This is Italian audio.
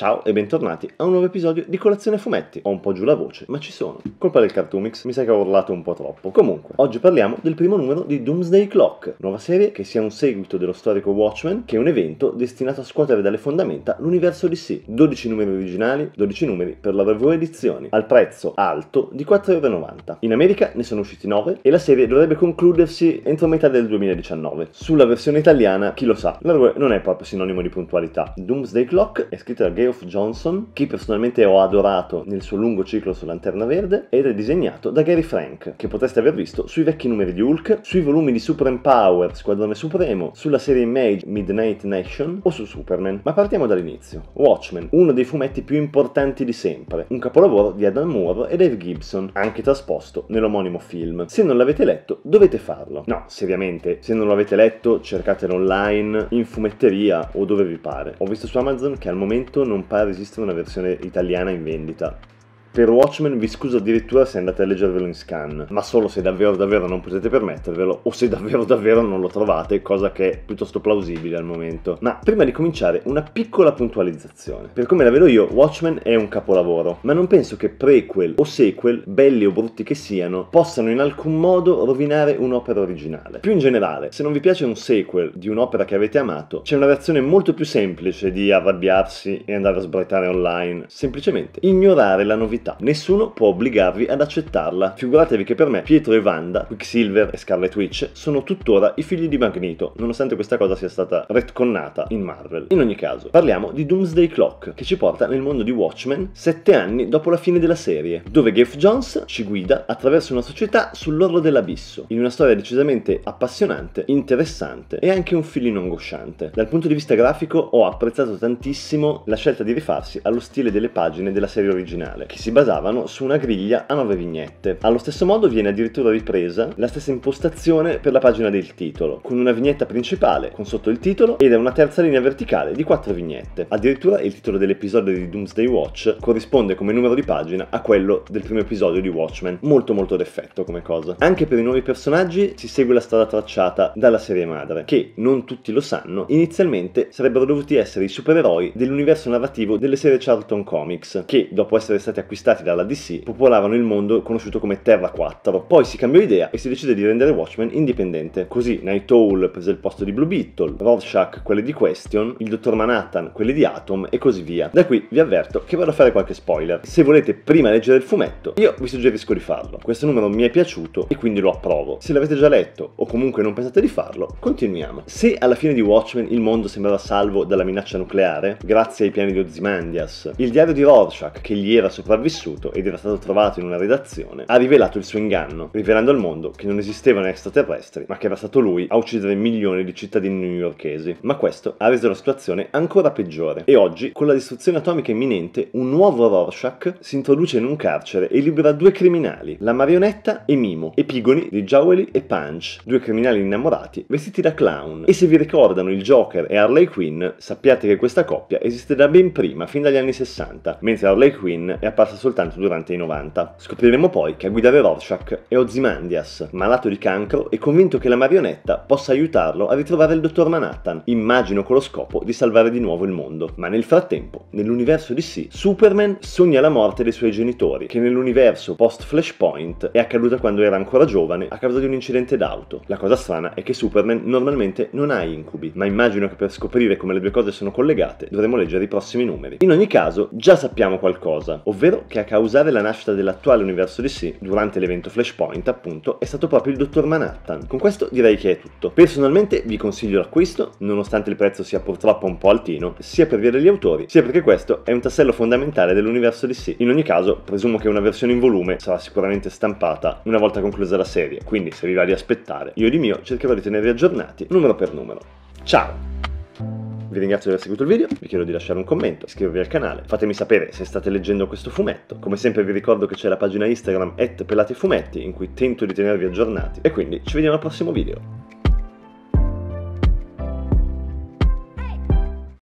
Ciao e bentornati a un nuovo episodio di Colazione Fumetti. Ho un po' giù la voce, ma ci sono. Colpa del Cartoomix, mi sa che ho urlato un po' troppo. Comunque, oggi parliamo del primo numero di Doomsday Clock, nuova serie che sia un seguito dello storico Watchmen, che è un evento destinato a scuotere dalle fondamenta l'universo di DC. 12 numeri originali, 12 numeri per la Vervore Edizioni, al prezzo alto di 4,90€. In America ne sono usciti 9 e la serie dovrebbe concludersi entro metà del 2019. Sulla versione italiana, chi lo sa, la Vervore non è proprio sinonimo di puntualità. Doomsday Clock è scritta da Gary Geoff Johnson, che personalmente ho adorato nel suo lungo ciclo su Lanterna Verde, ed è disegnato da Gary Frank, che potreste aver visto sui vecchi numeri di Hulk, sui volumi di Supreme Power, Squadrone Supremo, sulla serie Image Midnight Nation o su Superman. Ma partiamo dall'inizio. Watchmen, uno dei fumetti più importanti di sempre, un capolavoro di Adam Moore e Dave Gibson, anche trasposto nell'omonimo film. Se non l'avete letto, dovete farlo. No, seriamente, se non l'avete letto, cercatelo online, in fumetteria o dove vi pare. Ho visto su Amazon che al momento non non pare esistere una versione italiana in vendita. Per Watchmen vi scuso addirittura se andate a leggervelo in scan, ma solo se davvero davvero non potete permettervelo o se davvero davvero non lo trovate, cosa che è piuttosto plausibile al momento. Ma prima di cominciare una piccola puntualizzazione. Per come la vedo io, Watchmen è un capolavoro, ma non penso che prequel o sequel, belli o brutti che siano, possano in alcun modo rovinare un'opera originale. Più in generale, se non vi piace un sequel di un'opera che avete amato, c'è una reazione molto più semplice di arrabbiarsi e andare a sbraitare online, semplicemente ignorare la novità città. Nessuno può obbligarvi ad accettarla. Figuratevi che per me Pietro e Wanda, Quicksilver e Scarlet Witch sono tuttora i figli di Magneto, nonostante questa cosa sia stata retconnata in Marvel. In ogni caso, parliamo di Doomsday Clock, che ci porta nel mondo di Watchmen sette anni dopo la fine della serie, dove Geoff Jones ci guida attraverso una società sull'orlo dell'abisso, in una storia decisamente appassionante, interessante e anche un filino angosciante. Dal punto di vista grafico ho apprezzato tantissimo la scelta di rifarsi allo stile delle pagine della serie originale, che si si basavano su una griglia a 9 vignette. Allo stesso modo viene addirittura ripresa la stessa impostazione per la pagina del titolo, con una vignetta principale con sotto il titolo ed una terza linea verticale di 4 vignette. Addirittura il titolo dell'episodio di Doomsday Watch corrisponde come numero di pagina a quello del primo episodio di Watchmen, molto molto d'effetto come cosa. Anche per i nuovi personaggi si segue la strada tracciata dalla serie madre, che, non tutti lo sanno, inizialmente sarebbero dovuti essere i supereroi dell'universo narrativo delle serie Charlton Comics, che dopo essere stati acquistati acquistati dalla DC popolavano il mondo conosciuto come Terra 4. Poi si cambiò idea e si decide di rendere Watchmen indipendente. Così Night Owl prese il posto di Blue Beetle, Rorschach quelle di Question, il Dottor Manhattan quelle di Atom e così via. Da qui vi avverto che vado a fare qualche spoiler. Se volete prima leggere il fumetto, io vi suggerisco di farlo. Questo numero mi è piaciuto e quindi lo approvo. Se l'avete già letto o comunque non pensate di farlo, continuiamo. Se alla fine di Watchmen il mondo sembrava salvo dalla minaccia nucleare, grazie ai piani di Ozymandias, il diario di Rorschach che gli era sopravvissuto sopravvissuto ed era stato trovato in una redazione, ha rivelato il suo inganno, rivelando al mondo che non esistevano extraterrestri, ma che era stato lui a uccidere milioni di cittadini newyorkesi. Ma questo ha reso la situazione ancora peggiore. E oggi, con la distruzione atomica imminente, un nuovo Rorschach si introduce in un carcere e libera due criminali, la marionetta e Mimo, epigoni di Joweli e Punch, due criminali innamorati vestiti da clown. E se vi ricordano il Joker e Harley Quinn, sappiate che questa coppia esiste da ben prima, fin dagli anni 60, mentre Harley Quinn è apparsa soltanto durante i 90. Scopriremo poi che a guidare Rorschach è Ozymandias, malato di cancro e convinto che la marionetta possa aiutarlo a ritrovare il dottor Manhattan, immagino con lo scopo di salvare di nuovo il mondo. Ma nel frattempo, nell'universo DC, Superman sogna la morte dei suoi genitori, che nell'universo post-Flashpoint è accaduta quando era ancora giovane a causa di un incidente d'auto. La cosa strana è che Superman normalmente non ha incubi, ma immagino che per scoprire come le due cose sono collegate dovremo leggere i prossimi numeri. In ogni caso, già sappiamo qualcosa, ovvero che a causare la nascita dell'attuale universo DC durante l'evento Flashpoint, appunto, è stato proprio il Dottor Manhattan. Con questo direi che è tutto. Personalmente vi consiglio l'acquisto, nonostante il prezzo sia purtroppo un po' altino, sia per via degli autori, sia perché questo è un tassello fondamentale dell'universo DC. In ogni caso, presumo che una versione in volume sarà sicuramente stampata una volta conclusa la serie, quindi se vi va di aspettare, io di mio cercherò di tenervi aggiornati numero per numero. Ciao! Vi ringrazio di aver seguito il video, vi chiedo di lasciare un commento, iscrivervi al canale, fatemi sapere se state leggendo questo fumetto. Come sempre vi ricordo che c'è la pagina Instagram at pelatifumetti in cui tento di tenervi aggiornati e quindi ci vediamo al prossimo video.